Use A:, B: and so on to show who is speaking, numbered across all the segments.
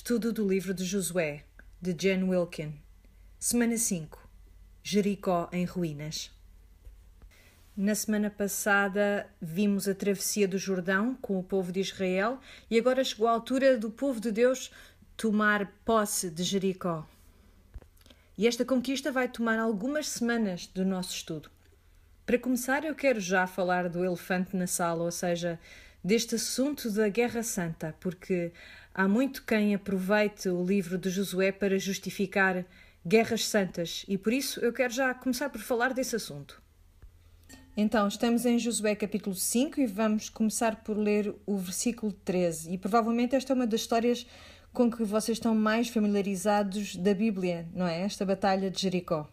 A: Estudo do livro de Josué, de Jen Wilkin. Semana 5. Jericó em ruínas. Na semana passada vimos a travessia do Jordão com o povo de Israel e agora chegou a altura do povo de Deus tomar posse de Jericó. E esta conquista vai tomar algumas semanas do nosso estudo. Para começar, eu quero já falar do elefante na sala, ou seja, deste assunto da Guerra Santa, porque há muito quem aproveite o livro de Josué para justificar guerras santas e por isso eu quero já começar por falar desse assunto. Então, estamos em Josué capítulo 5 e vamos começar por ler o versículo 13. E provavelmente esta é uma das histórias com que vocês estão mais familiarizados da Bíblia, não é? Esta batalha de Jericó.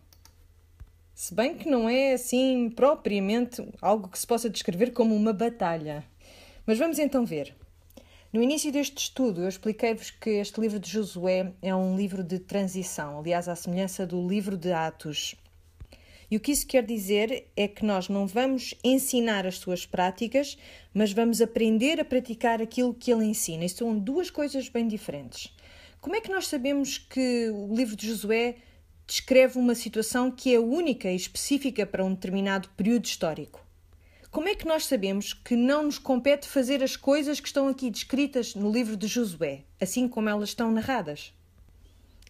A: Se bem que não é assim propriamente algo que se possa descrever como uma batalha. Mas vamos então ver. No início deste estudo, eu expliquei-vos que este livro de Josué é um livro de transição, aliás, à semelhança do livro de Atos. E o que isso quer dizer é que nós não vamos ensinar as suas práticas, mas vamos aprender a praticar aquilo que ele ensina. E são duas coisas bem diferentes. Como é que nós sabemos que o livro de Josué descreve uma situação que é única e específica para um determinado período histórico? Como é que nós sabemos que não nos compete fazer as coisas que estão aqui descritas no livro de Josué, assim como elas estão narradas?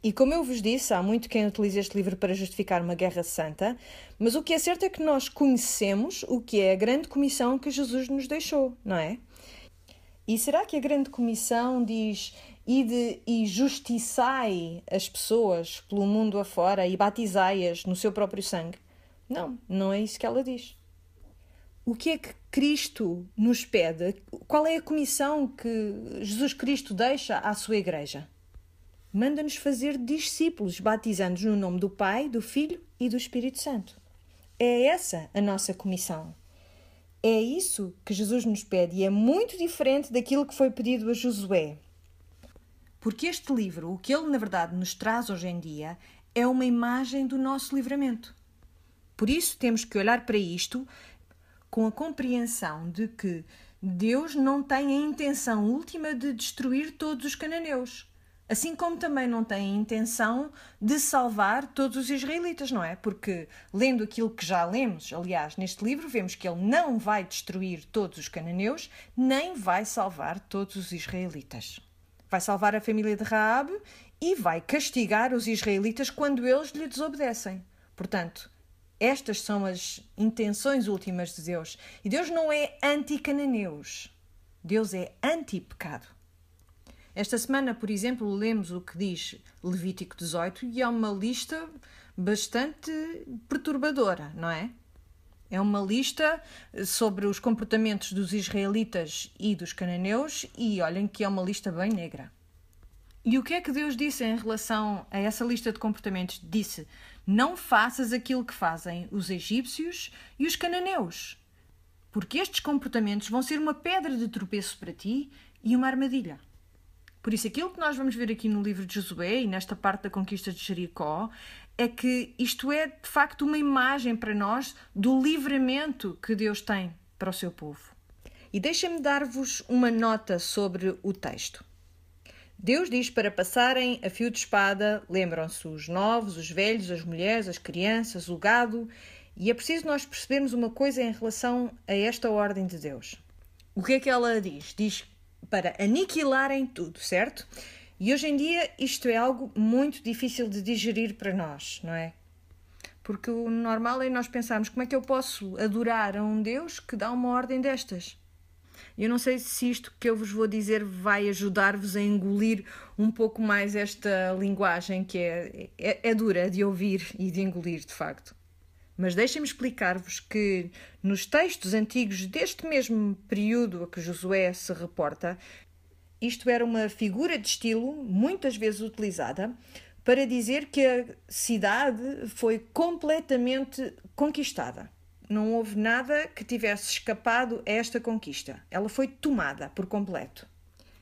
A: E como eu vos disse, há muito quem utiliza este livro para justificar uma guerra santa, mas o que é certo é que nós conhecemos o que é a grande comissão que Jesus nos deixou, não é? E será que a grande comissão diz Ide e justiçai as pessoas pelo mundo afora e batizai-as no seu próprio sangue? Não, não é isso que ela diz o que é que Cristo nos pede? Qual é a comissão que Jesus Cristo deixa à sua igreja? Manda-nos fazer discípulos, batizando-nos no nome do Pai, do Filho e do Espírito Santo. É essa a nossa comissão. É isso que Jesus nos pede e é muito diferente daquilo que foi pedido a Josué. Porque este livro, o que ele na verdade nos traz hoje em dia, é uma imagem do nosso livramento. Por isso temos que olhar para isto com a compreensão de que Deus não tem a intenção última de destruir todos os cananeus. Assim como também não tem a intenção de salvar todos os israelitas, não é? Porque, lendo aquilo que já lemos, aliás, neste livro, vemos que ele não vai destruir todos os cananeus, nem vai salvar todos os israelitas. Vai salvar a família de Raab e vai castigar os israelitas quando eles lhe desobedecem. Portanto, estas são as intenções últimas de Deus. E Deus não é anti-cananeus. Deus é anti-pecado. Esta semana, por exemplo, lemos o que diz Levítico 18 e é uma lista bastante perturbadora, não é? É uma lista sobre os comportamentos dos israelitas e dos cananeus, e olhem que é uma lista bem negra. E o que é que Deus disse em relação a essa lista de comportamentos? Disse: não faças aquilo que fazem os egípcios e os cananeus, porque estes comportamentos vão ser uma pedra de tropeço para ti e uma armadilha. Por isso, aquilo que nós vamos ver aqui no livro de Josué e nesta parte da conquista de Jericó é que isto é de facto uma imagem para nós do livramento que Deus tem para o seu povo. E deixem-me dar-vos uma nota sobre o texto. Deus diz para passarem a fio de espada, lembram-se os novos, os velhos, as mulheres, as crianças, o gado, e é preciso nós percebermos uma coisa em relação a esta ordem de Deus. O que é que ela diz? Diz para aniquilarem tudo, certo? E hoje em dia isto é algo muito difícil de digerir para nós, não é? Porque o normal é nós pensarmos como é que eu posso adorar a um Deus que dá uma ordem destas. Eu não sei se isto que eu vos vou dizer vai ajudar-vos a engolir um pouco mais esta linguagem que é, é, é dura de ouvir e de engolir, de facto. Mas deixem-me explicar-vos que nos textos antigos deste mesmo período a que Josué se reporta, isto era uma figura de estilo muitas vezes utilizada para dizer que a cidade foi completamente conquistada não houve nada que tivesse escapado a esta conquista. Ela foi tomada por completo.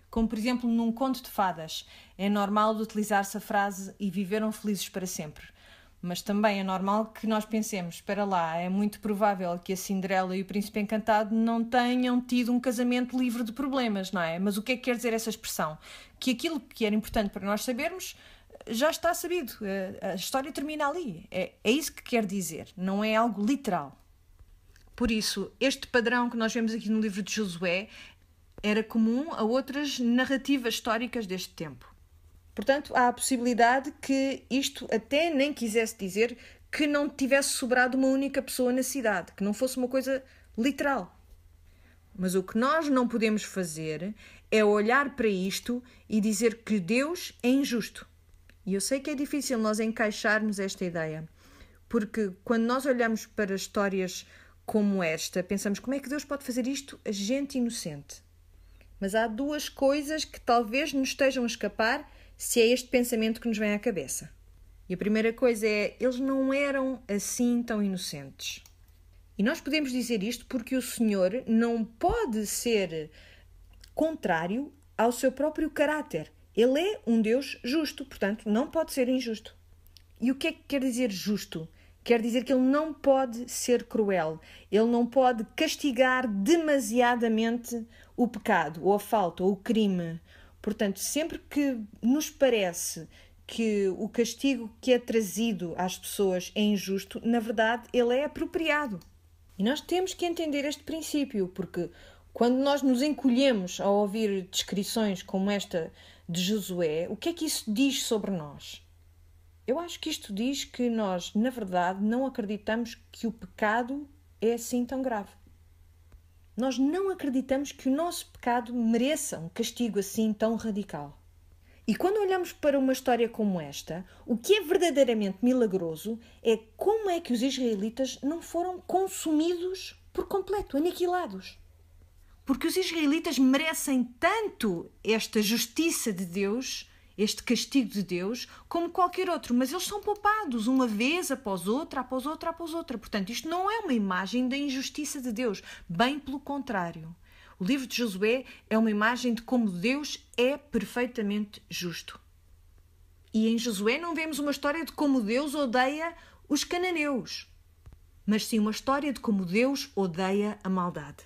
A: Como, por exemplo, num conto de fadas, é normal utilizar-se a frase e viveram felizes para sempre. Mas também é normal que nós pensemos: espera lá, é muito provável que a Cinderela e o Príncipe Encantado não tenham tido um casamento livre de problemas, não é? Mas o que é que quer dizer essa expressão? Que aquilo que era importante para nós sabermos eh, já está sabido. Eh, a história termina ali. É, é isso que quer dizer, não é algo literal. Por isso, este padrão que nós vemos aqui no livro de Josué era comum a outras narrativas históricas deste tempo. Portanto, há a possibilidade que isto até nem quisesse dizer que não tivesse sobrado uma única pessoa na cidade, que não fosse uma coisa literal. Mas o que nós não podemos fazer é olhar para isto e dizer que Deus é injusto. E eu sei que é difícil nós encaixarmos esta ideia, porque quando nós olhamos para histórias como esta, pensamos como é que Deus pode fazer isto a gente inocente. Mas há duas coisas que talvez nos estejam a escapar se é este pensamento que nos vem à cabeça. E a primeira coisa é: eles não eram assim tão inocentes. E nós podemos dizer isto porque o Senhor não pode ser contrário ao seu próprio caráter. Ele é um Deus justo, portanto, não pode ser injusto. E o que é que quer dizer justo? Quer dizer que ele não pode ser cruel, ele não pode castigar demasiadamente o pecado, ou a falta, ou o crime. Portanto, sempre que nos parece que o castigo que é trazido às pessoas é injusto, na verdade, ele é apropriado. E nós temos que entender este princípio, porque quando nós nos encolhemos ao ouvir descrições como esta de Josué, o que é que isso diz sobre nós? Eu acho que isto diz que nós, na verdade, não acreditamos que o pecado é assim tão grave. Nós não acreditamos que o nosso pecado mereça um castigo assim tão radical. E quando olhamos para uma história como esta, o que é verdadeiramente milagroso é como é que os israelitas não foram consumidos por completo, aniquilados. Porque os israelitas merecem tanto esta justiça de Deus este castigo de Deus como qualquer outro, mas eles são poupados uma vez após outra, após outra, após outra. Portanto, isto não é uma imagem da injustiça de Deus, bem pelo contrário. O livro de Josué é uma imagem de como Deus é perfeitamente justo. E em Josué não vemos uma história de como Deus odeia os cananeus, mas sim uma história de como Deus odeia a maldade.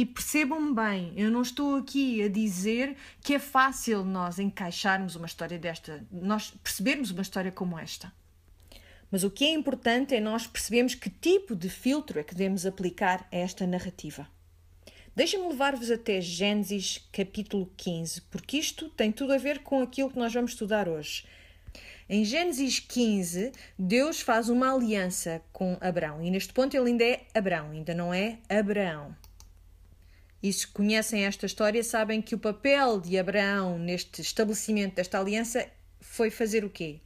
A: E percebam-me bem, eu não estou aqui a dizer que é fácil nós encaixarmos uma história desta, nós percebermos uma história como esta. Mas o que é importante é nós percebermos que tipo de filtro é que devemos aplicar a esta narrativa. Deixem-me levar-vos até Gênesis capítulo 15, porque isto tem tudo a ver com aquilo que nós vamos estudar hoje. Em Gênesis 15, Deus faz uma aliança com Abraão, e neste ponto ele ainda é Abraão, ainda não é Abraão e se conhecem esta história, sabem que o papel de Abraão neste estabelecimento desta aliança foi fazer o quê?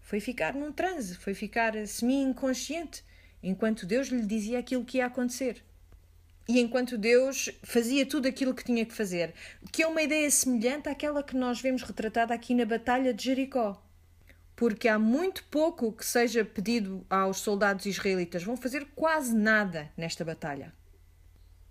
A: Foi ficar num transe, foi ficar semi-inconsciente, enquanto Deus lhe dizia aquilo que ia acontecer. E enquanto Deus fazia tudo aquilo que tinha que fazer, que é uma ideia semelhante àquela que nós vemos retratada aqui na Batalha de Jericó. Porque há muito pouco que seja pedido aos soldados israelitas, vão fazer quase nada nesta batalha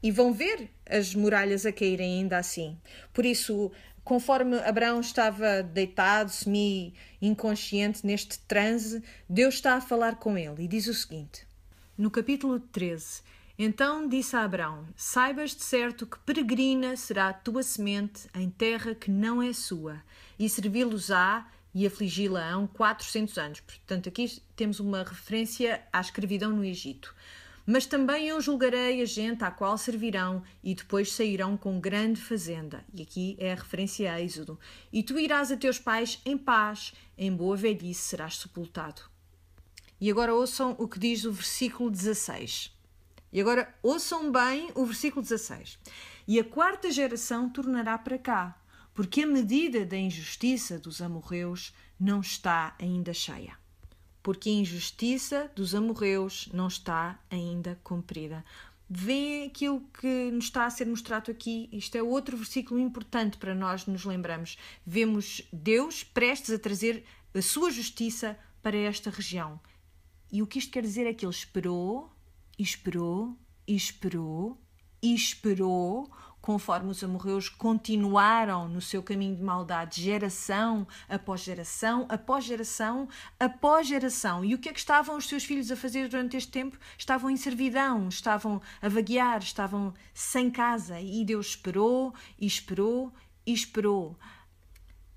A: e vão ver as muralhas a caírem ainda assim. Por isso, conforme Abraão estava deitado, semi-inconsciente, neste transe, Deus está a falar com ele e diz o seguinte: No capítulo 13, então disse a Abraão: Saibas de certo que peregrina será a tua semente em terra que não é sua, e servi-los-á e afligi-la-ão 400 anos. Portanto, aqui temos uma referência à escravidão no Egito. Mas também eu julgarei a gente à qual servirão, e depois sairão com grande fazenda. E aqui é a referência a Êxodo. E tu irás a teus pais em paz, em boa velhice serás sepultado. E agora ouçam o que diz o versículo 16. E agora ouçam bem o versículo 16. E a quarta geração tornará para cá, porque a medida da injustiça dos amorreus não está ainda cheia porque a injustiça dos amorreus não está ainda cumprida. Vê aquilo que nos está a ser mostrado aqui. Isto é outro versículo importante para nós nos lembramos. Vemos Deus prestes a trazer a sua justiça para esta região. E o que isto quer dizer é que ele esperou, esperou, esperou, esperou conforme os amorreus continuaram no seu caminho de maldade, geração após geração, após geração, após geração. E o que é que estavam os seus filhos a fazer durante este tempo? Estavam em servidão, estavam a vaguear, estavam sem casa. E Deus esperou, e esperou, e esperou.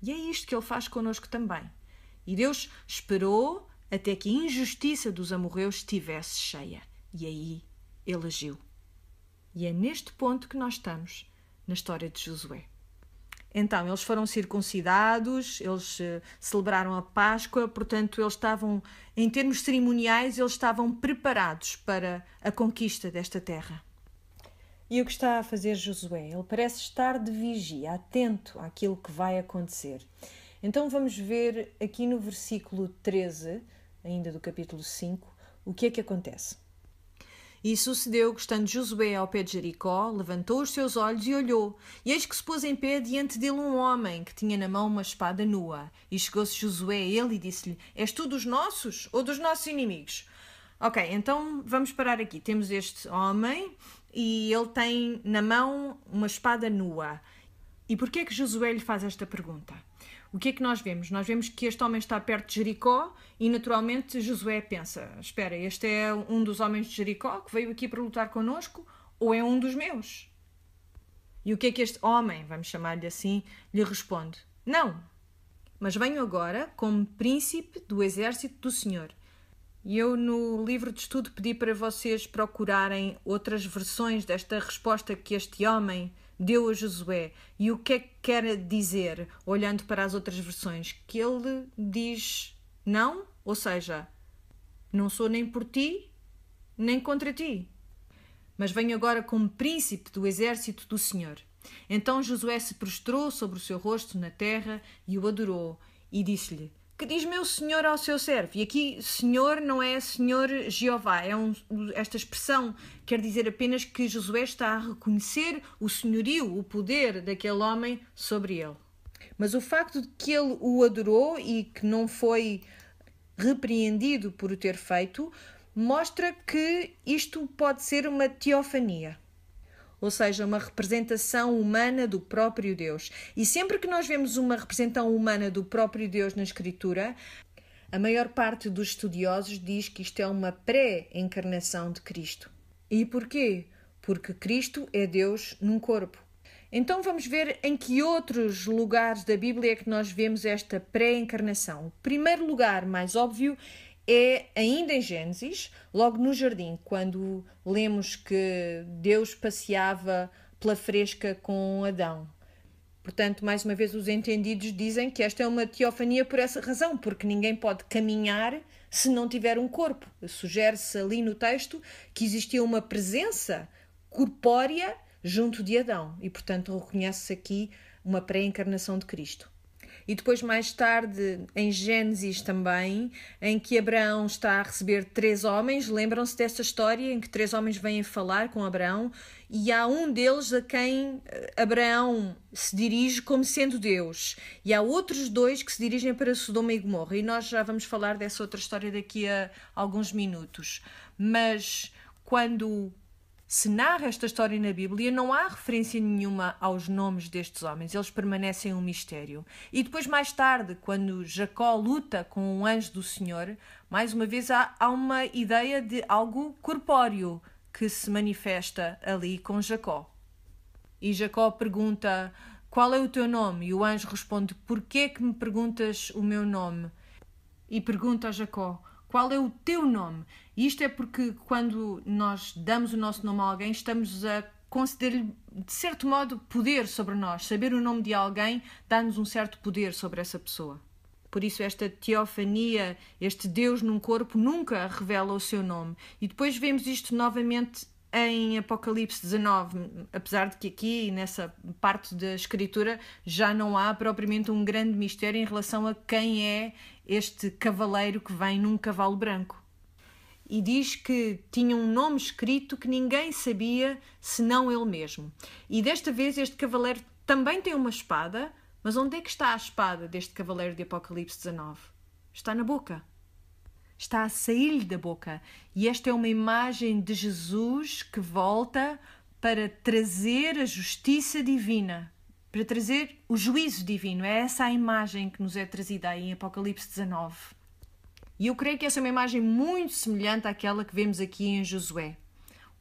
A: E é isto que Ele faz connosco também. E Deus esperou até que a injustiça dos amorreus estivesse cheia. E aí ele agiu. E é neste ponto que nós estamos na história de Josué. Então, eles foram circuncidados, eles eh, celebraram a Páscoa, portanto, eles estavam, em termos cerimoniais, eles estavam preparados para a conquista desta terra. E o que está a fazer Josué? Ele parece estar de vigia, atento àquilo que vai acontecer. Então vamos ver aqui no versículo 13, ainda do capítulo 5, o que é que acontece. E sucedeu que, estando Josué ao pé de Jericó, levantou os seus olhos e olhou, e eis que se pôs em pé diante dele um homem que tinha na mão uma espada nua. E chegou-se Josué a ele e disse-lhe: És tu dos nossos ou dos nossos inimigos? Ok, então vamos parar aqui. Temos este homem e ele tem na mão uma espada nua. E porquê é que Josué lhe faz esta pergunta? o que é que nós vemos? Nós vemos que este homem está perto de Jericó e, naturalmente, Josué pensa: espera, este é um dos homens de Jericó que veio aqui para lutar connosco ou é um dos meus? E o que é que este homem, vamos chamar-lhe assim, lhe responde? Não, mas venho agora como príncipe do exército do Senhor. E eu, no livro de estudo, pedi para vocês procurarem outras versões desta resposta que este homem deu a Josué. E o que é que quer dizer, olhando para as outras versões? Que ele diz não, ou seja, não sou nem por ti, nem contra ti, mas venho agora como príncipe do exército do Senhor. Então Josué se prostrou sobre o seu rosto na terra e o adorou, e disse-lhe: que diz meu senhor ao seu servo. E aqui, senhor não é senhor Jeová. É um, esta expressão quer dizer apenas que Josué está a reconhecer o senhorio, o poder daquele homem sobre ele. Mas o facto de que ele o adorou e que não foi repreendido por o ter feito mostra que isto pode ser uma teofania ou seja, uma representação humana do próprio Deus. E sempre que nós vemos uma representação humana do próprio Deus na Escritura, a maior parte dos estudiosos diz que isto é uma pré-encarnação de Cristo. E porquê? Porque Cristo é Deus num corpo. Então vamos ver em que outros lugares da Bíblia é que nós vemos esta pré-encarnação. O primeiro lugar mais óbvio é ainda em Gênesis, logo no jardim, quando lemos que Deus passeava pela fresca com Adão. Portanto, mais uma vez, os entendidos dizem que esta é uma teofania por essa razão, porque ninguém pode caminhar se não tiver um corpo. Sugere-se ali no texto que existia uma presença corpórea junto de Adão e, portanto, reconhece-se aqui uma pré-encarnação de Cristo. E depois, mais tarde, em Gênesis também, em que Abraão está a receber três homens. Lembram-se dessa história em que três homens vêm falar com Abraão e há um deles a quem eh, Abraão se dirige como sendo Deus, e há outros dois que se dirigem para Sodoma e Gomorra, e nós já vamos falar dessa outra história daqui a alguns minutos. Mas quando se narra esta história na Bíblia, não há referência nenhuma aos nomes destes homens, eles permanecem um mistério. E depois, mais tarde, quando Jacó luta com um anjo do Senhor, mais uma vez há, há uma ideia de algo corpóreo que se manifesta ali com Jacó. E Jacó pergunta: Qual é o teu nome? E o anjo responde: Por que que me perguntas o meu nome? E pergunta a Jacó: qual é o teu nome? E isto é porque quando nós damos o nosso nome a alguém, estamos a conceder-lhe, de certo modo, poder sobre nós. Saber o nome de alguém dá-nos um certo poder sobre essa pessoa. Por isso, esta teofania, este Deus num corpo, nunca revela o seu nome. E depois vemos isto novamente em Apocalipse 19, apesar de que aqui nessa parte da escritura já não há propriamente um grande mistério em relação a quem é este cavaleiro que vem num cavalo branco. E diz que tinha um nome escrito que ninguém sabia senão ele mesmo. E desta vez este cavaleiro também tem uma espada, mas onde é que está a espada deste cavaleiro de Apocalipse 19? Está na boca está a sair-lhe da boca. E esta é uma imagem de Jesus que volta para trazer a justiça divina, para trazer o juízo divino. É essa a imagem que nos é trazida aí em Apocalipse 19. E eu creio que essa é uma imagem muito semelhante àquela que vemos aqui em Josué.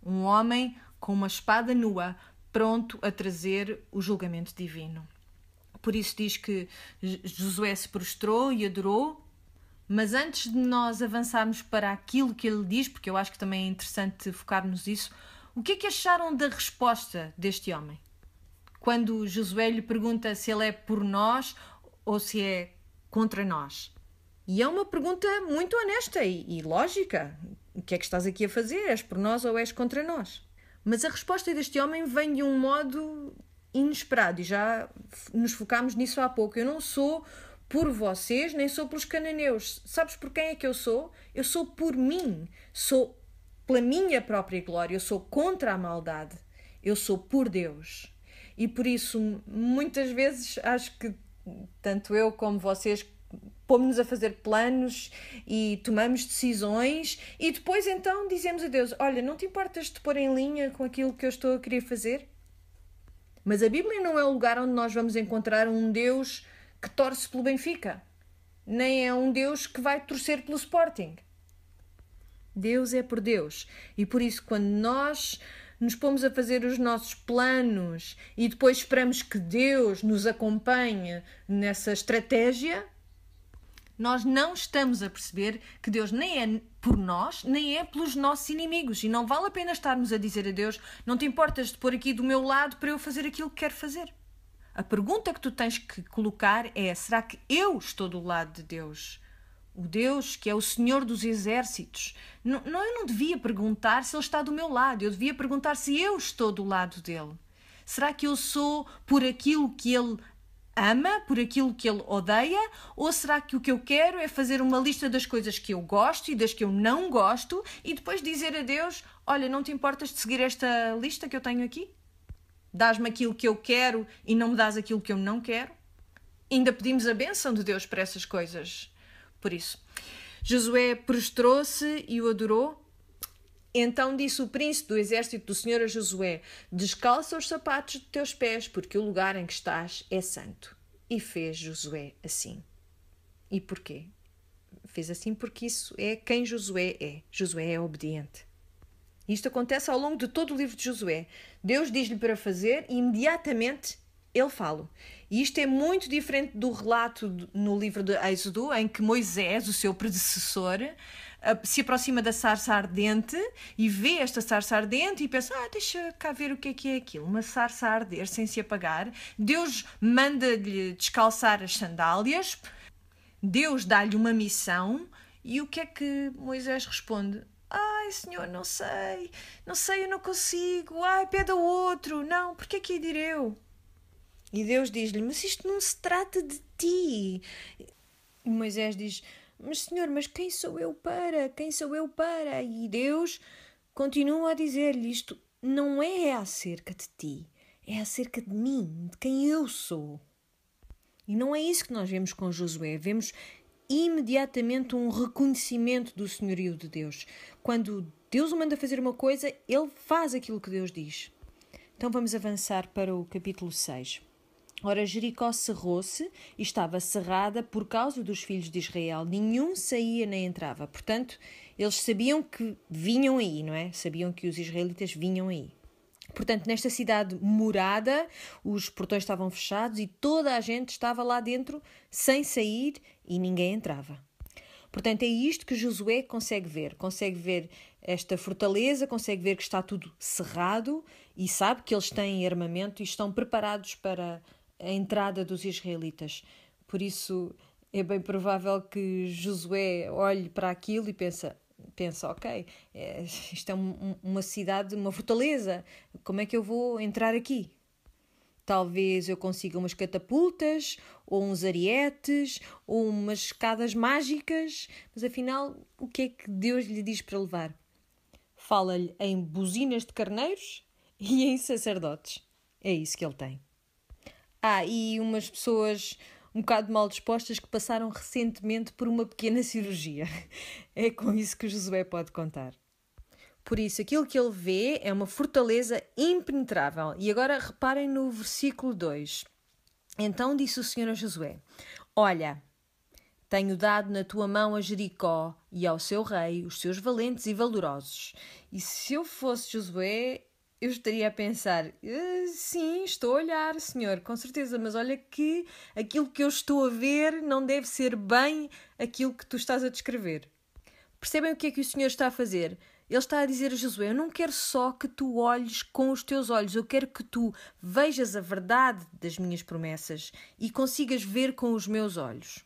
A: Um homem com uma espada nua, pronto a trazer o julgamento divino. Por isso diz que Josué se prostrou e adorou, mas antes de nós avançarmos para aquilo que ele diz, porque eu acho que também é interessante focarmos isso, o que é que acharam da resposta deste homem? Quando Josué lhe pergunta se ele é por nós ou se é contra nós. E é uma pergunta muito honesta e, e lógica. O que é que estás aqui a fazer? És por nós ou és contra nós? Mas a resposta deste homem vem de um modo inesperado e já nos focámos nisso há pouco. Eu não sou por vocês, nem sou pelos cananeus. Sabes por quem é que eu sou? Eu sou por mim. Sou pela minha própria glória. Eu sou contra a maldade. Eu sou por Deus. E por isso, muitas vezes, acho que tanto eu como vocês pomos-nos a fazer planos e tomamos decisões e depois então dizemos a Deus: Olha, não te importas de pôr em linha com aquilo que eu estou a querer fazer? Mas a Bíblia não é o lugar onde nós vamos encontrar um Deus que torce pelo Benfica, nem é um Deus que vai torcer pelo Sporting. Deus é por Deus. E por isso, quando nós nos pomos a fazer os nossos planos e depois esperamos que Deus nos acompanhe nessa estratégia, nós não estamos a perceber que Deus nem é por nós, nem é pelos nossos inimigos. E não vale a pena estarmos a dizer a Deus: não te importas de pôr aqui do meu lado para eu fazer aquilo que quero fazer. A pergunta que tu tens que colocar é: será que eu estou do lado de Deus? O Deus que é o Senhor dos Exércitos. Não, não, eu não devia perguntar se Ele está do meu lado, eu devia perguntar se eu estou do lado dele. Será que eu sou por aquilo que Ele ama, por aquilo que Ele odeia? Ou será que o que eu quero é fazer uma lista das coisas que eu gosto e das que eu não gosto e depois dizer a Deus: Olha, não te importas de seguir esta lista que eu tenho aqui? dás-me aquilo que eu quero e não me dás aquilo que eu não quero. Ainda pedimos a bênção de Deus para essas coisas. Por isso, Josué prostrou-se e o adorou. Então disse o príncipe do exército do Senhor a Josué: Descalça os sapatos de teus pés, porque o lugar em que estás é santo. E fez Josué assim. E porquê? Fez assim porque isso é quem Josué é. Josué é obediente. Isto acontece ao longo de todo o livro de Josué. Deus diz-lhe para fazer e imediatamente ele fala. E isto é muito diferente do relato no livro de Êxodo, em que Moisés, o seu predecessor, ah, se aproxima da sarça ardente e vê esta sarça ardente e pensa: Ah, deixa cá ver o que é que é aquilo. Uma sarça a arder sem se apagar. Deus manda-lhe descalçar as sandálias. Deus dá-lhe uma missão. E o que é que Moisés responde? Ai, senhor, não sei, não sei, eu não consigo. Ai, pede ao outro. Não, porque é que ia eu? E Deus diz-lhe: Mas isto não se trata de ti. E Moisés diz: Mas senhor, mas quem sou eu para? Quem sou eu para? E Deus continua a dizer-lhe: Isto não é acerca de ti, é acerca de mim, de quem eu sou. E não é isso que nós vemos com Josué. Vemos imediatamente um reconhecimento do senhorio de Deus. Quando Deus o manda fazer uma coisa, ele faz aquilo que Deus diz. Então vamos avançar para o capítulo 6. Ora, Jericó cerrou-se e estava cerrada por causa dos filhos de Israel. Nenhum saía nem entrava. Portanto, eles sabiam que vinham aí, não é? Sabiam que os israelitas vinham aí. Portanto, nesta cidade morada, os portões estavam fechados e toda a gente estava lá dentro sem sair e ninguém entrava. Portanto, é isto que Josué consegue ver. Consegue ver esta fortaleza, consegue ver que está tudo cerrado e sabe que eles têm armamento e estão preparados para a entrada dos israelitas. Por isso, é bem provável que Josué olhe para aquilo e pense pensa, ok, é, isto é um, uma cidade, uma fortaleza, como é que eu vou entrar aqui? Talvez eu consiga umas catapultas, ou uns arietes, ou umas escadas mágicas, mas afinal, o que é que Deus lhe diz para levar? Fala-lhe em buzinas de carneiros e em sacerdotes. É isso que ele tem. Ah, e umas pessoas um bocado mal dispostas que passaram recentemente por uma pequena cirurgia. É com isso que o Josué pode contar. Por isso, aquilo que ele vê é uma fortaleza impenetrável. E agora reparem no versículo 2. Então disse o Senhor a Josué: Olha, tenho dado na tua mão a Jericó e ao seu rei, os seus valentes e valorosos. E se eu fosse Josué, eu estaria a pensar: eh, sim, estou a olhar, senhor, com certeza, mas olha que aquilo que eu estou a ver não deve ser bem aquilo que tu estás a descrever. Percebem o que é que o senhor está a fazer? Ele está a dizer a Josué: Eu não quero só que tu olhes com os teus olhos, eu quero que tu vejas a verdade das minhas promessas e consigas ver com os meus olhos.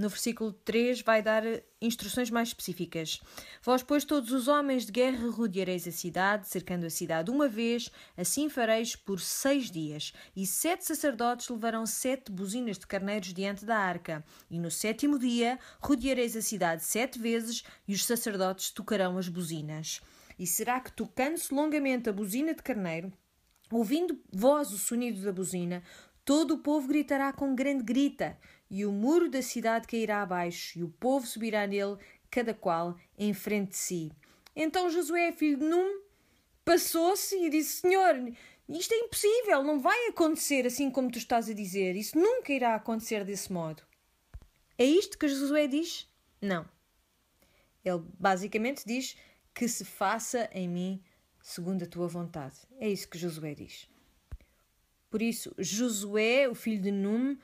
A: No versículo 3 vai dar eh, instruções mais específicas. Vós, pois, todos os homens de guerra rodeareis a cidade, cercando a cidade uma vez, assim fareis por seis dias. E sete sacerdotes levarão sete buzinas de carneiros diante da arca. E no sétimo dia rodeareis a cidade sete vezes, e os sacerdotes tocarão as buzinas. E será que, tocando-se longamente a buzina de carneiro, ouvindo vós o sonido da buzina, todo o povo gritará com grande grita, e o muro da cidade cairá abaixo, e o povo subirá nele, cada qual em frente de si. Então Josué, filho de Num, passou-se e disse: Senhor, isto é impossível, não vai acontecer assim como tu estás a dizer, isso nunca irá acontecer desse modo. É isto que Josué diz? Não. Ele basicamente diz que se faça em mim segundo a tua vontade. É isso que Josué diz. Por isso, Josué, o filho de Num,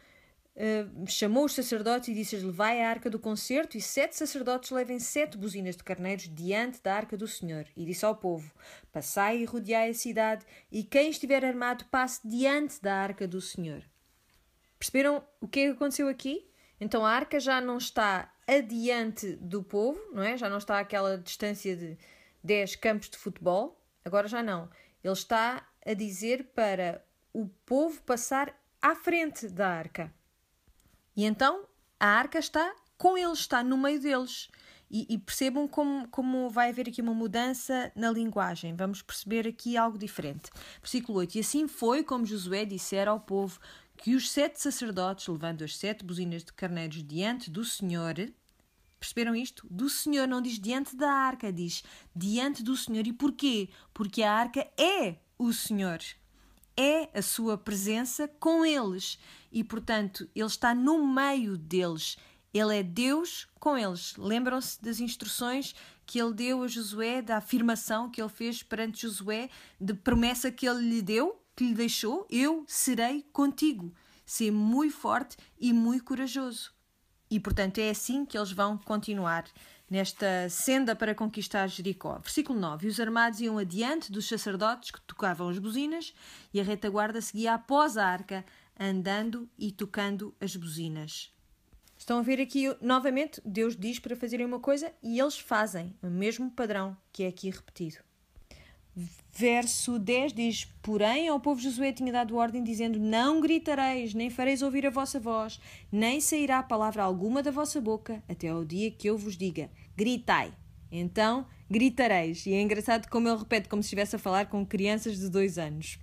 A: ah, chamou os sacerdotes e disse-lhes: Levai a arca do concerto, e sete sacerdotes levem sete buzinas de carneiros diante da arca do Senhor. E disse ao povo: Passai e rodeai a cidade, e quem estiver armado passe diante da arca do Senhor. Perceberam o que é que aconteceu aqui? Então a arca já não está adiante do povo, não é? Já não está àquela distância de 10 campos de futebol, agora já não. Ele está a dizer para o povo passar à frente da arca. E então a arca está com eles, está no meio deles. E, e, percebam como, como vai haver aqui uma mudança na linguagem. Vamos perceber aqui algo diferente. Versículo 8: E assim foi como Josué dissera ao povo que os sete sacerdotes, levando as sete buzinas de carneiros diante do Senhor, perceberam isto? Do Senhor, não diz diante da arca, diz diante do Senhor. E porquê? Porque a arca é o Senhor, é a sua presença com eles e, portanto, ele está no meio deles. Ele é Deus com eles. Lembram-se das instruções que ele deu a Josué, da afirmação que ele fez perante Josué, de promessa que ele lhe deu, que lhe deixou: Eu serei contigo. Ser muito forte e muito corajoso. E, portanto, é assim que eles vão continuar nesta senda para conquistar Jericó. Versículo 9: Os armados iam adiante dos sacerdotes que tocavam as buzinas, e a retaguarda seguia após a arca andando e tocando as buzinas. Estão a ver aqui novamente, Deus diz para fazerem uma coisa e eles fazem, o mesmo padrão que é aqui repetido. Verso 10 diz: Porém, ao povo Josué tinha dado ordem, dizendo: Não gritareis, nem fareis ouvir a vossa voz, nem sairá palavra alguma da vossa boca, até ao dia que eu vos diga: Gritai. Então gritareis. E é engraçado como ele repete, como se estivesse a falar com crianças de dois anos.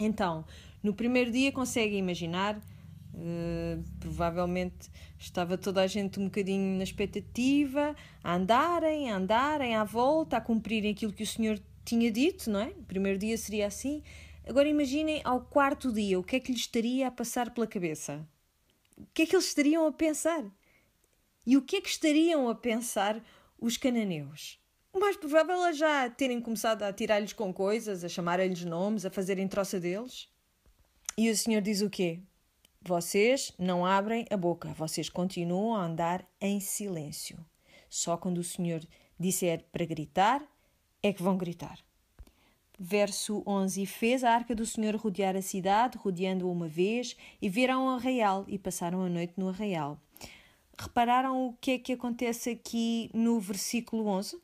A: Então, no primeiro dia consegue imaginar, uh, provavelmente estava toda a gente um bocadinho na expectativa, a andarem, a andarem à volta, a cumprirem aquilo que o senhor tinha dito, não é? O primeiro dia seria assim. Agora imaginem ao quarto dia, o que é que lhes estaria a passar pela cabeça? O que é que eles estariam a pensar? E o que é que estariam a pensar os cananeus? O mais provável é já terem começado a atirar lhes com coisas, a chamar-lhes nomes, a fazerem troça deles. E o Senhor diz o quê? Vocês não abrem a boca, vocês continuam a andar em silêncio. Só quando o Senhor disser para gritar, é que vão gritar. Verso 11: Fez a arca do Senhor rodear a cidade, rodeando-a uma vez, e viram o arraial e passaram a noite no arraial. Repararam o que é que acontece aqui no versículo 11?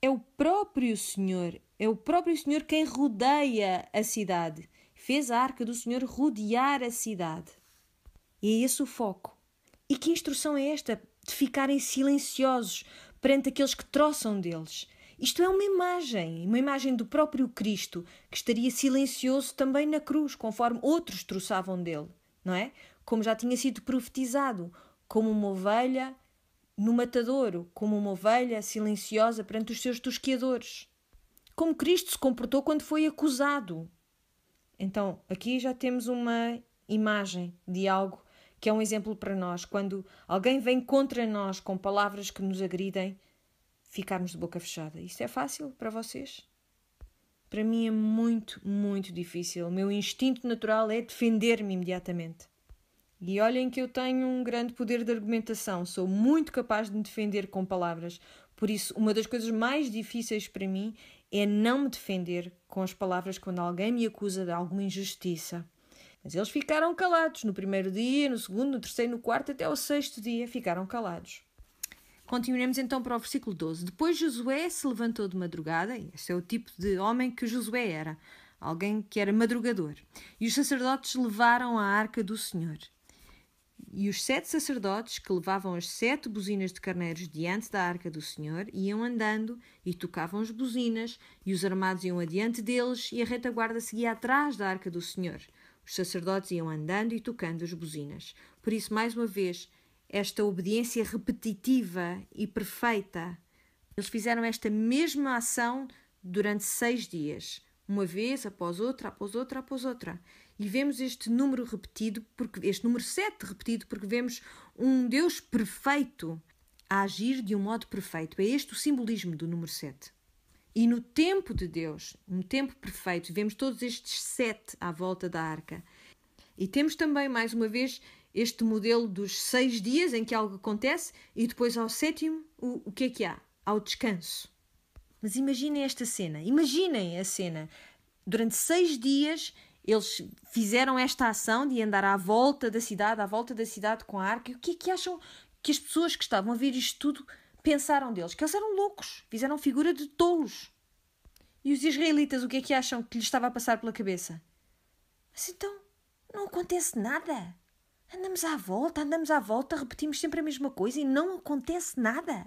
A: É o próprio Senhor, é o próprio Senhor quem rodeia a cidade fez a arca do Senhor rodear a cidade. E é esse o foco. E que instrução é esta? De ficarem silenciosos perante aqueles que troçam deles. Isto é uma imagem, uma imagem do próprio Cristo, que estaria silencioso também na cruz, conforme outros troçavam dele, não é? Como já tinha sido profetizado, como uma ovelha no matadouro, como uma ovelha silenciosa perante os seus tosqueadores. Como Cristo se comportou quando foi acusado, então, aqui já temos uma imagem de algo que é um exemplo para nós. Quando alguém vem contra nós com palavras que nos agridem, ficarmos de boca fechada. Isto é fácil para vocês? Para mim é muito, muito difícil. O meu instinto natural é defender-me imediatamente. E olhem que eu tenho um grande poder de argumentação, sou muito capaz de me defender com palavras. Por isso, uma das coisas mais difíceis para mim é não me defender com as palavras quando alguém me acusa de alguma injustiça. Mas eles ficaram calados no primeiro dia, no segundo, no terceiro, no quarto, até o sexto dia ficaram calados. Continuemos então para o versículo 12. Depois Josué se levantou de madrugada, Esse é o tipo de homem que Josué era, alguém que era madrugador, e os sacerdotes levaram a arca do Senhor. E os sete sacerdotes, que levavam as sete buzinas de carneiros diante da arca do Senhor, iam andando e tocavam as buzinas, e os armados iam adiante deles, e a retaguarda seguia atrás da arca do Senhor. Os sacerdotes iam andando e tocando as buzinas. Por isso, mais uma vez, esta obediência repetitiva e perfeita. Eles fizeram esta mesma ação durante seis dias, uma vez após outra, após outra, após outra. E vemos este número repetido, porque este número 7 repetido, porque vemos um Deus perfeito a agir de um modo perfeito. É este o simbolismo do número 7. E no tempo de Deus, um tempo perfeito, vemos todos estes sete à volta da arca. E temos também, mais uma vez, este modelo dos seis dias em que algo acontece e depois ao sétimo, o, o que é que há? Ao descanso. Mas imaginem esta cena, imaginem a cena. Durante seis dias eles fizeram esta ação de andar à volta da cidade, à volta da cidade com a arca. E o que é que acham que as pessoas que estavam a ver isto tudo pensaram deles? Que eles eram loucos, fizeram figura de tolos. E os israelitas, o que é que acham que lhes estava a passar pela cabeça? Mas então, não acontece nada. Andamos à volta, andamos à volta, repetimos sempre a mesma coisa e não acontece nada.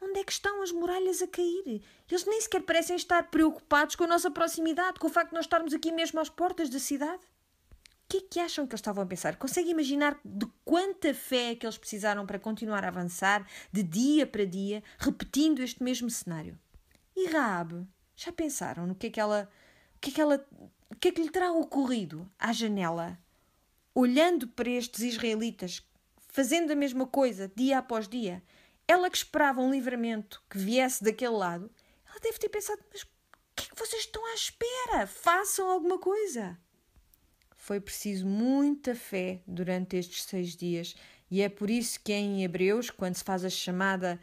A: Onde é que estão as muralhas a cair? Eles nem sequer parecem estar preocupados com a nossa proximidade, com o facto de nós estarmos aqui mesmo às portas da cidade. O que é que acham que eles estavam a pensar? Consegue imaginar de quanta fé é que eles precisaram para continuar a avançar de dia para dia, repetindo este mesmo cenário? E Raab? Já pensaram no que é que ela. O que é que ela. O que é que lhe terá ocorrido à janela, olhando para estes israelitas, fazendo a mesma coisa dia após dia? Ela que esperava um livramento que viesse daquele lado, ela deve ter pensado: mas o que é que vocês estão à espera? Façam alguma coisa. Foi preciso muita fé durante estes seis dias, e é por isso que em Hebreus, quando se faz a chamada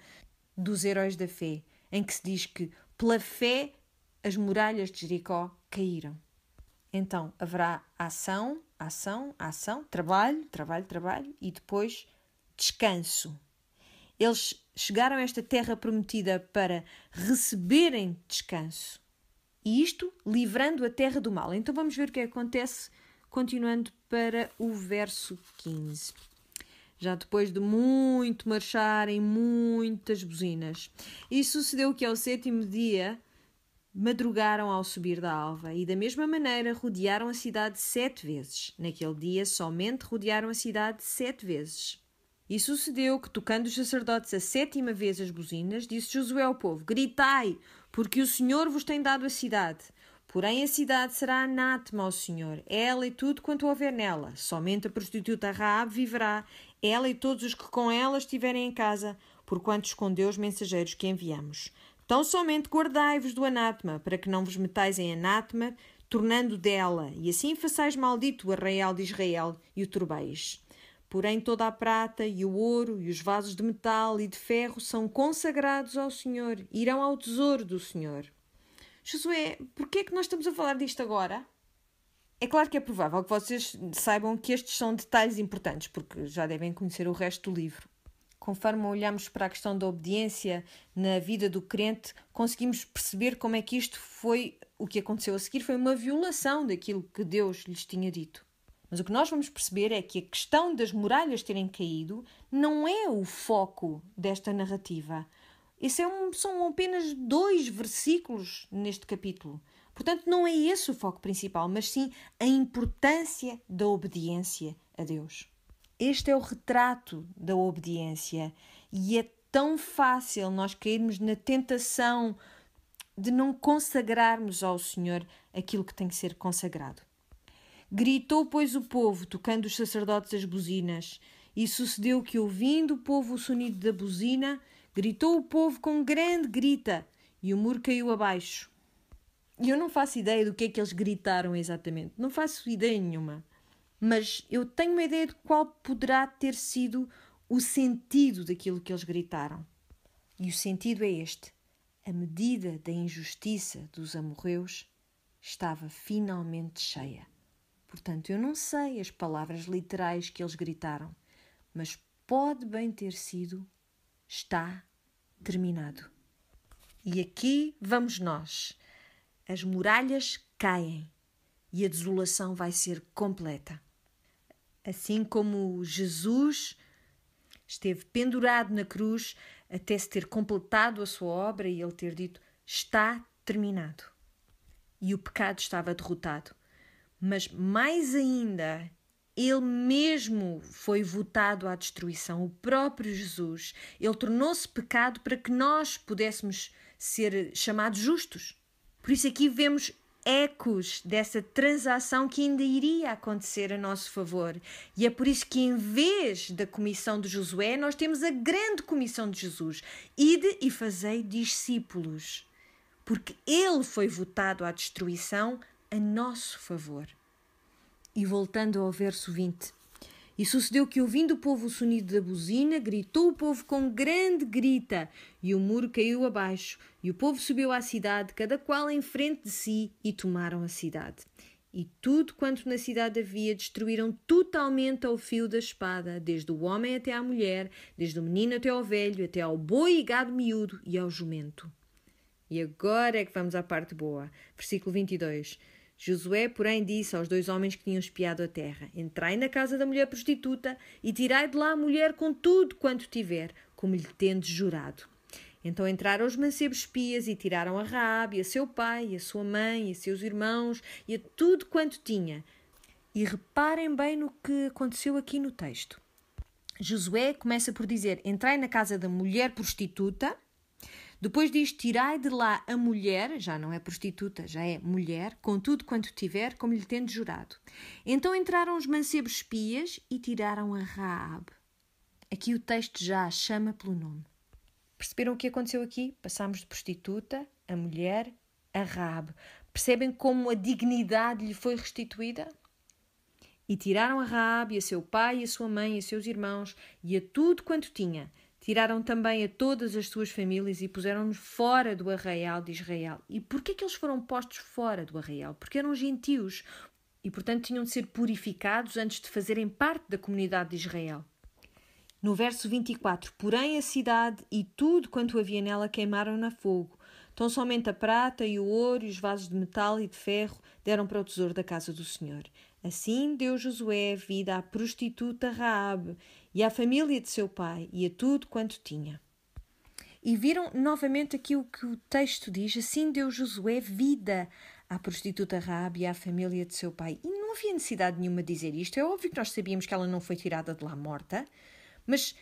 A: dos heróis da fé, em que se diz que pela fé as muralhas de Jericó caíram. Então haverá ação, ação, ação, trabalho, trabalho, trabalho e depois descanso. Eles chegaram a esta terra prometida para receberem descanso. E isto livrando a terra do mal. Então vamos ver o que acontece, continuando para o verso 15. Já depois de muito marcharem, muitas buzinas. E sucedeu que ao sétimo dia madrugaram ao subir da alva e da mesma maneira rodearam a cidade sete vezes. Naquele dia somente rodearam a cidade sete vezes. E sucedeu que, tocando os sacerdotes a sétima vez as buzinas, disse Josué ao povo: Gritai, porque o Senhor vos tem dado a cidade. Porém, a cidade será anátema ao Senhor, ela e tudo quanto houver nela. Somente a prostituta Raab viverá, ela e todos os que com ela estiverem em casa, porquanto escondeu os mensageiros que enviamos. Tão somente guardai-vos do anátema, para que não vos metais em anátema, tornando dela, e assim façais maldito o arraial de Israel e o turbeis. Porém, toda a prata e o ouro e os vasos de metal e de ferro são consagrados ao Senhor, irão ao tesouro do Senhor. Josué, porquê é que nós estamos a falar disto agora? É claro que é provável que vocês saibam que estes são detalhes importantes, porque já devem conhecer o resto do livro. Conforme olhamos para a questão da obediência na vida do crente, conseguimos perceber como é que isto foi, o que aconteceu a seguir, foi uma violação daquilo que Deus lhes tinha dito. Mas o que nós vamos perceber é que a questão das muralhas terem caído não é o foco desta narrativa. Esse é um, são apenas dois versículos neste capítulo. Portanto, não é esse o foco principal, mas sim a importância da obediência a Deus. Este é o retrato da obediência e é tão fácil nós cairmos na tentação de não consagrarmos ao Senhor aquilo que tem que ser consagrado. Gritou, pois, o povo, tocando os sacerdotes as buzinas. E sucedeu que, ouvindo o povo o sonido da buzina, gritou o povo com grande grita, e o muro caiu abaixo. E eu não faço ideia do que é que eles gritaram exatamente, não faço ideia nenhuma. Mas eu tenho uma ideia de qual poderá ter sido o sentido daquilo que eles gritaram. E o sentido é este: a medida da injustiça dos amorreus estava finalmente cheia. Portanto, eu não sei as palavras literais que eles gritaram, mas pode bem ter sido está terminado. E aqui vamos nós. As muralhas caem e a desolação vai ser completa. Assim como Jesus esteve pendurado na cruz até se ter completado a sua obra e ele ter dito: Está terminado. E o pecado estava derrotado mas mais ainda, ele mesmo foi votado à destruição, o próprio Jesus. Ele tornou-se pecado para que nós pudéssemos ser chamados justos. Por isso, aqui vemos ecos dessa transação que ainda iria acontecer a nosso favor. E é por isso que, em vez da comissão de Josué, nós temos a grande comissão de Jesus: ide e fazei discípulos. Porque ele foi votado à destruição a nosso favor. E voltando ao verso 20. E sucedeu que, ouvindo o povo o sonido da buzina, gritou o povo com grande grita, e o muro caiu abaixo, e o povo subiu à cidade, cada qual em frente de si, e tomaram a cidade. E tudo quanto na cidade havia destruíram totalmente ao fio da espada, desde o homem até à mulher, desde o menino até ao velho, até ao boi e gado miúdo e ao jumento. E agora é que vamos à parte boa. Versículo 22. Josué, porém, disse aos dois homens que tinham espiado a terra: Entrai na casa da mulher prostituta e tirai de lá a mulher com tudo quanto tiver, como lhe tendes jurado. Então entraram os mancebos espias e tiraram a Raabe, a seu pai, e a sua mãe, e a seus irmãos, e a tudo quanto tinha. E reparem bem no que aconteceu aqui no texto. Josué começa por dizer: Entrai na casa da mulher prostituta depois diz: Tirai de lá a mulher, já não é prostituta, já é mulher, com tudo quanto tiver, como lhe tendo jurado. Então entraram os mancebos espias e tiraram a Raab. Aqui o texto já a chama pelo nome. Perceberam o que aconteceu aqui? Passámos de prostituta, a mulher, a Raab. Percebem como a dignidade lhe foi restituída? E tiraram a Raab e a seu pai e a sua mãe e a seus irmãos e a tudo quanto tinha Tiraram também a todas as suas famílias e puseram-nos fora do arraial de Israel. E por que eles foram postos fora do arraial? Porque eram gentios e, portanto, tinham de ser purificados antes de fazerem parte da comunidade de Israel. No verso 24: Porém, a cidade e tudo quanto havia nela queimaram na fogo. Tão somente a prata e o ouro e os vasos de metal e de ferro deram para o tesouro da casa do Senhor. Assim deu Josué vida à prostituta Raabe e à família de seu pai e a tudo quanto tinha. E viram novamente aqui o que o texto diz: assim deu Josué vida à prostituta Raabe e à família de seu pai. E não havia necessidade nenhuma de dizer isto. É óbvio que nós sabíamos que ela não foi tirada de lá morta, mas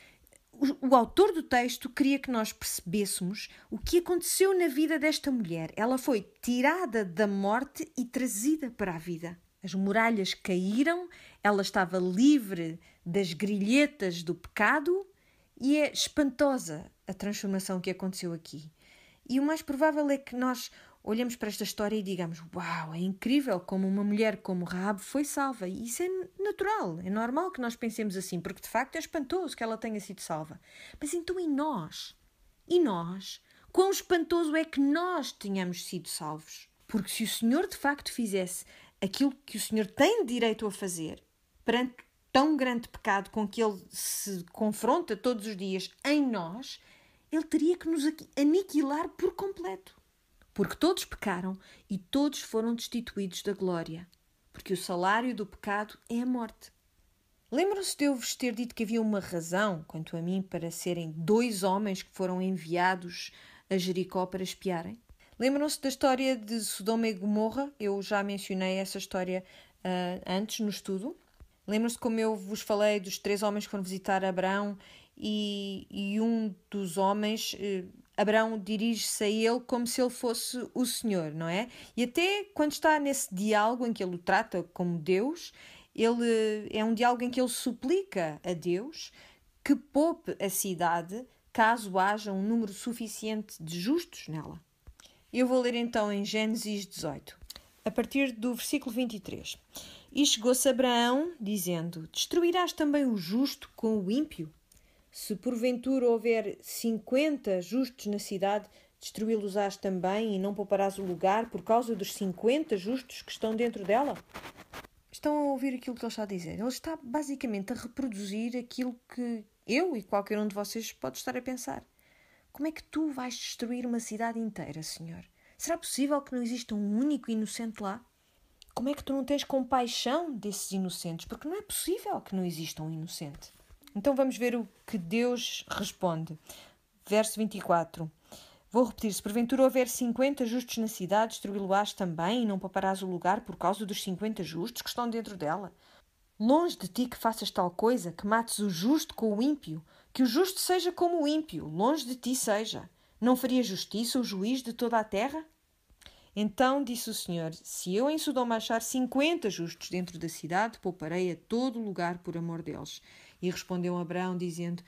A: o, o autor do texto queria que nós percebêssemos o que aconteceu na vida desta mulher. Ela foi tirada da morte e trazida para a vida. As muralhas caíram, ela estava livre das grilhetas do pecado e é espantosa a transformação que aconteceu aqui. E o mais provável é que nós olhemos para esta história e digamos: Uau, é incrível como uma mulher como Raab foi salva. E isso é natural, é normal que nós pensemos assim, porque de facto é espantoso que ela tenha sido salva. Mas então e nós? E nós? Quão espantoso é que nós tenhamos sido salvos? Porque se o Senhor de facto fizesse aquilo que o Senhor tem direito a fazer perante tão grande pecado com que ele se confronta todos os dias em nós, ele teria que nos aniquilar por completo. Porque todos pecaram e todos foram destituídos da glória. Porque o salário do pecado é a morte. Lembram-se de eu vos ter dito que havia uma razão, quanto a mim, para serem dois homens que foram enviados a Jericó para espiarem? Lembram-se da história de Sodoma e Gomorra? Eu já mencionei essa história uh, antes no estudo. Lembram-se como eu vos falei dos três homens que foram visitar Abraão e, e um dos homens, eh, Abraão dirige-se a ele como se ele fosse o Senhor, não é? E até quando está nesse diálogo em que ele o trata como Deus, ele eh, é um diálogo em que ele suplica a Deus que poupe a cidade caso haja um número suficiente de justos nela. Eu vou ler então em Gênesis 18, a partir do versículo 23. E chegou-se Abraão, dizendo: Destruirás também o justo com o ímpio? Se porventura houver cinquenta justos na cidade, destruí-los-ás também e não pouparás o lugar por causa dos cinquenta justos que estão dentro dela? Estão a ouvir aquilo que ele está a dizer. Ele está basicamente a reproduzir aquilo que eu e qualquer um de vocês pode estar a pensar. Como é que tu vais destruir uma cidade inteira, Senhor? Será possível que não exista um único inocente lá? Como é que tu não tens compaixão desses inocentes? Porque não é possível que não exista um inocente. Então vamos ver o que Deus responde. Verso 24. Vou repetir: se porventura houver 50 justos na cidade, destruí-lo-ás também e não pouparás o lugar por causa dos 50 justos que estão dentro dela. Longe de ti que faças tal coisa, que mates o justo com o ímpio, que o justo seja como o ímpio, longe de ti seja. Não faria justiça o juiz de toda a terra? Então disse o Senhor: Se eu em Sodoma achar cinquenta justos dentro da cidade, pouparei a todo lugar por amor deles. E respondeu Abraão, dizendo: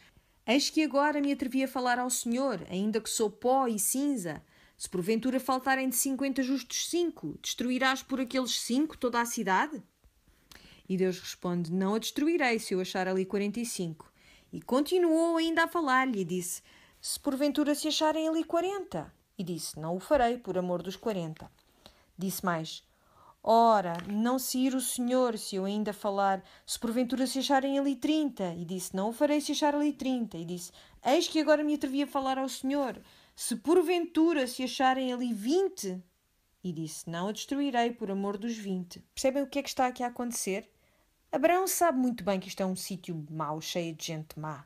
A: Eis que agora me atrevi a falar ao Senhor, ainda que sou pó e cinza. Se porventura faltarem de cinquenta justos cinco, destruirás por aqueles cinco toda a cidade? E Deus responde: Não a destruirei se eu achar ali quarenta e cinco. E continuou ainda a falar-lhe e disse: Se porventura se acharem ali quarenta. E disse: Não o farei, por amor dos quarenta. Disse mais: Ora, não se ir o senhor, se eu ainda falar, se porventura se acharem ali trinta. E disse: Não o farei se achar ali trinta. E disse: Eis que agora me atrevi a falar ao senhor. Se porventura se acharem ali vinte. E disse: Não a destruirei, por amor dos vinte. Percebem o que é que está aqui a acontecer? Abraão sabe muito bem que isto é um sítio mau, cheio de gente má.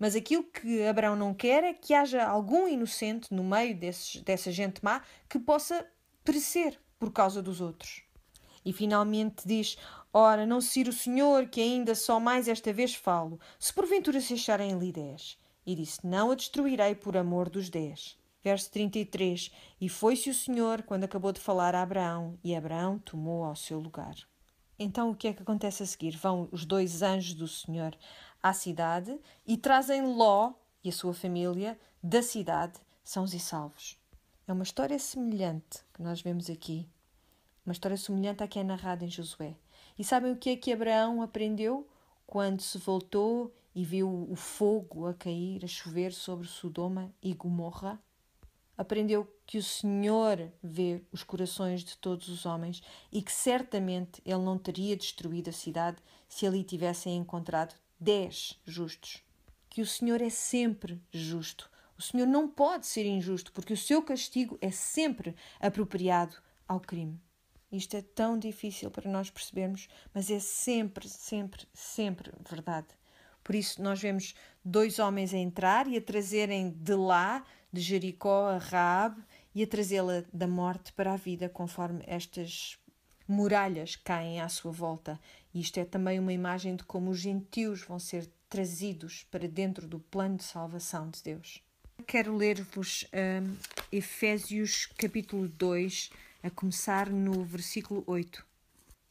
A: Mas aquilo que Abraão não quer é que haja algum inocente no meio desses, dessa gente má que possa perecer por causa dos outros. E finalmente diz: Ora, não sir o Senhor, que ainda só mais esta vez falo, se porventura se acharem ali dez. E disse: Não a destruirei por amor dos dez. Verso 33: E foi-se o Senhor quando acabou de falar a Abraão, e Abraão tomou ao seu lugar. Então o que é que acontece a seguir? Vão os dois anjos do Senhor à cidade e trazem Ló e a sua família da cidade sãos e salvos. É uma história semelhante que nós vemos aqui, uma história semelhante à que é narrada em Josué. E sabem o que é que Abraão aprendeu quando se voltou e viu o fogo a cair, a chover sobre Sodoma e Gomorra? aprendeu que o Senhor vê os corações de todos os homens e que certamente ele não teria destruído a cidade se ali tivessem encontrado dez justos. Que o Senhor é sempre justo. O Senhor não pode ser injusto, porque o seu castigo é sempre apropriado ao crime. Isto é tão difícil para nós percebermos, mas é sempre, sempre, sempre verdade. Por isso, nós vemos dois homens a entrar e a trazerem de lá de Jericó a Raab e a trazê-la da morte para a vida, conforme estas muralhas caem à sua volta. E isto é também uma imagem de como os gentios vão ser trazidos para dentro do plano de salvação de Deus. Quero ler-vos um, Efésios capítulo 2, a começar no versículo 8.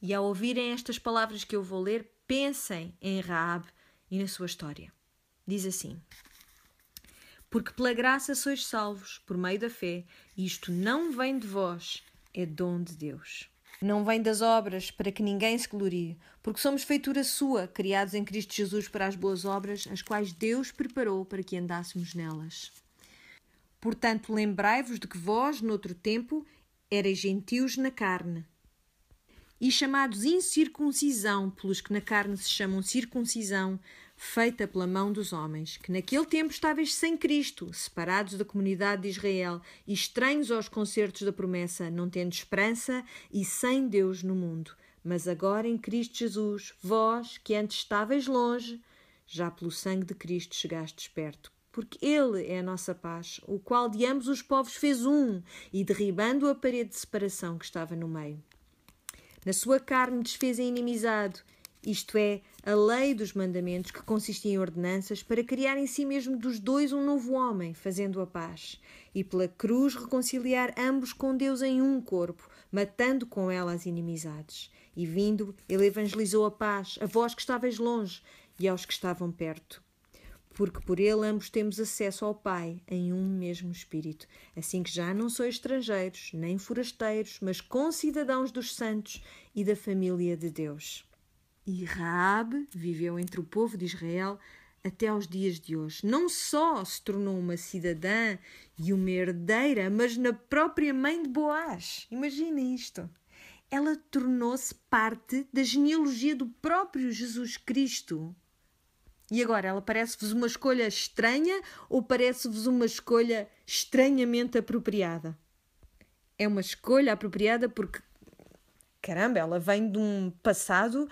A: E ao ouvirem estas palavras que eu vou ler, pensem em Raab e na sua história. Diz assim: porque pela graça sois salvos, por meio da fé, e isto não vem de vós, é dom de Deus. Não vem das obras, para que ninguém se glorie, porque somos feitura sua, criados em Cristo Jesus para as boas obras, as quais Deus preparou para que andássemos nelas. Portanto, lembrai-vos de que vós, noutro tempo, erais gentios na carne, e chamados incircuncisão pelos que na carne se chamam circuncisão, feita pela mão dos homens, que naquele tempo estáveis sem Cristo, separados da comunidade de Israel e estranhos aos concertos da promessa, não tendo esperança e sem Deus no mundo. Mas agora em Cristo Jesus, vós que antes estáveis longe, já pelo sangue de Cristo chegastes perto. Porque Ele é a nossa paz, o qual de ambos os povos fez um, e derribando a parede de separação que estava no meio. Na sua carne desfez a inimizado, isto é, a lei dos mandamentos, que consistia em ordenanças, para criar em si mesmo dos dois um novo homem, fazendo a paz, e pela cruz reconciliar ambos com Deus em um corpo, matando com ela as inimizades. E vindo, ele evangelizou a paz, a vós que estáveis longe e aos que estavam perto porque por ele ambos temos acesso ao Pai em um mesmo Espírito, assim que já não sois estrangeiros, nem forasteiros, mas concidadãos dos santos e da família de Deus. E Raabe viveu entre o povo de Israel até aos dias de hoje. Não só se tornou uma cidadã e uma herdeira, mas na própria mãe de Boaz. Imagina isto. Ela tornou-se parte da genealogia do próprio Jesus Cristo. E agora, ela parece-vos uma escolha estranha ou parece-vos uma escolha estranhamente apropriada? É uma escolha apropriada porque, caramba, ela vem de um passado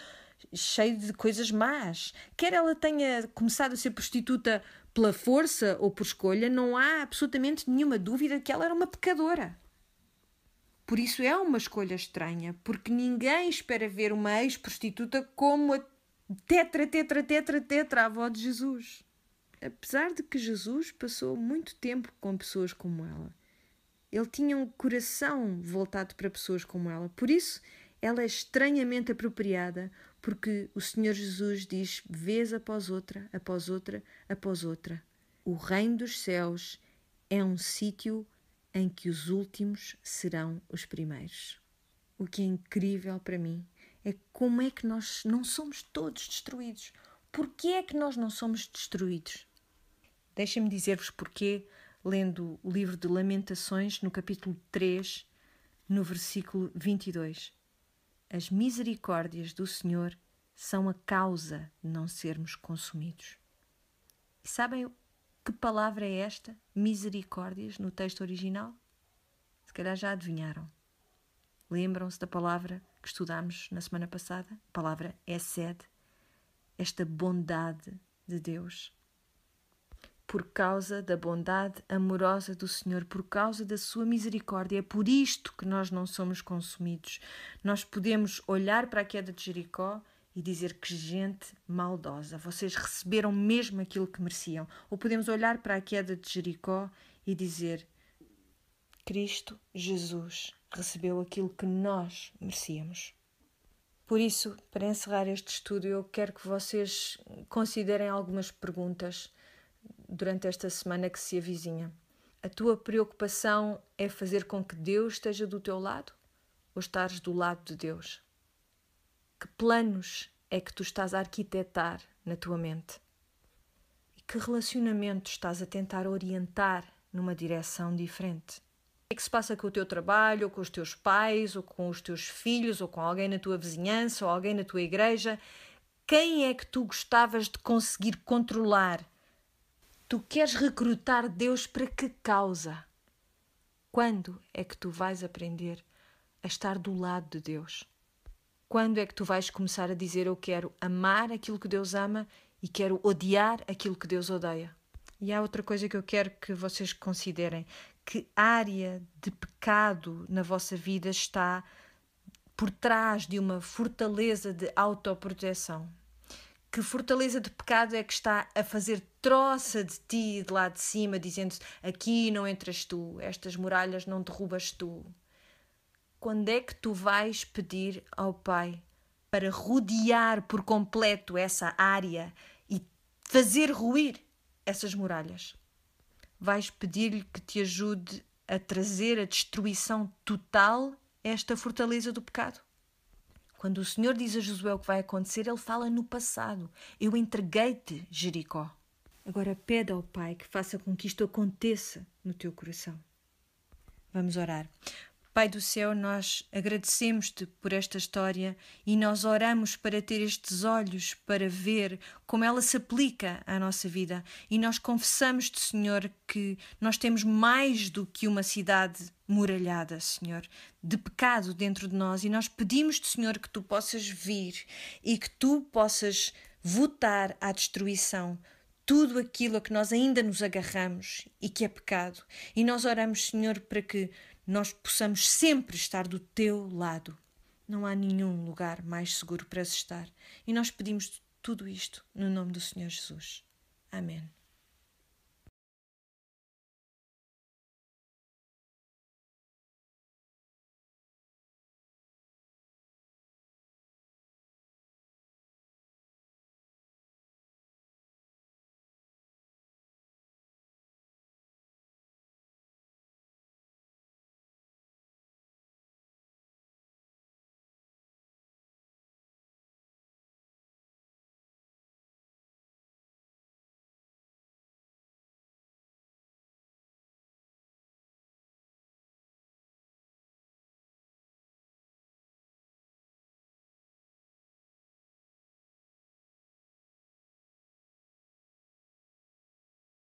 A: cheio de coisas más. Quer ela tenha começado a ser prostituta pela força ou por escolha, não há absolutamente nenhuma dúvida que ela era uma pecadora. Por isso é uma escolha estranha, porque ninguém espera ver uma ex-prostituta como a tetra, tetra, tetra, tetra avó de Jesus. Apesar de que Jesus passou muito tempo com pessoas como ela. Ele tinha um coração voltado para pessoas como ela. Por isso, ela é estranhamente apropriada porque o Senhor Jesus diz vez após outra, após outra, após outra: o reino dos céus é um sítio em que os últimos serão os primeiros. O que é incrível para mim é como é que nós não somos todos destruídos. Porquê é que nós não somos destruídos? Deixem-me dizer-vos porquê, lendo o livro de Lamentações, no capítulo 3, no versículo 22 as misericórdias do Senhor são a causa de não sermos consumidos. E sabem que palavra é esta? Misericórdias no texto original? Se calhar já adivinharam. Lembram-se da palavra que estudámos na semana passada? A palavra é sede, esta bondade de Deus por causa da bondade amorosa do Senhor, por causa da sua misericórdia. É por isto que nós não somos consumidos. Nós podemos olhar para a queda de Jericó e dizer que gente maldosa, vocês receberam mesmo aquilo que mereciam. Ou podemos olhar para a queda de Jericó e dizer Cristo Jesus recebeu aquilo que nós merecíamos. Por isso, para encerrar este estudo, eu quero que vocês considerem algumas perguntas durante esta semana que se avizinha. A tua preocupação é fazer com que Deus esteja do teu lado ou estares do lado de Deus? Que planos é que tu estás a arquitetar na tua mente? E que relacionamento estás a tentar orientar numa direção diferente? O que é que se passa com o teu trabalho, ou com os teus pais, ou com os teus filhos, ou com alguém na tua vizinhança, ou alguém na tua igreja? Quem é que tu gostavas de conseguir controlar Tu queres recrutar Deus para que causa? Quando é que tu vais aprender a estar do lado de Deus? Quando é que tu vais começar a dizer eu quero amar aquilo que Deus ama e quero odiar aquilo que Deus odeia? E há outra coisa que eu quero que vocês considerem: que área de pecado na vossa vida está por trás de uma fortaleza de autoproteção? que fortaleza de pecado é que está a fazer troça de ti de lá de cima, dizendo aqui não entras tu, estas muralhas não derrubas tu? Quando é que tu vais pedir ao Pai para rodear por completo essa área e fazer ruir essas muralhas? Vais pedir-lhe que te ajude a trazer a destruição total a esta fortaleza do pecado? Quando o Senhor diz a Josué o que vai acontecer, ele fala no passado: Eu entreguei-te Jericó. Agora pede ao Pai que faça com que isto aconteça no teu coração. Vamos orar. Pai do céu, nós agradecemos-te por esta história e nós oramos para ter estes olhos para ver como ela se aplica à nossa vida. E nós confessamos-te, Senhor, que nós temos mais do que uma cidade muralhada, Senhor, de pecado dentro de nós e nós pedimos-te, Senhor, que tu possas vir e que tu possas votar à destruição tudo aquilo a que nós ainda nos agarramos e que é pecado. E nós oramos, Senhor, para que nós possamos sempre estar do teu lado. Não há nenhum lugar mais seguro para se estar. E nós pedimos tudo isto no nome do Senhor Jesus. Amém.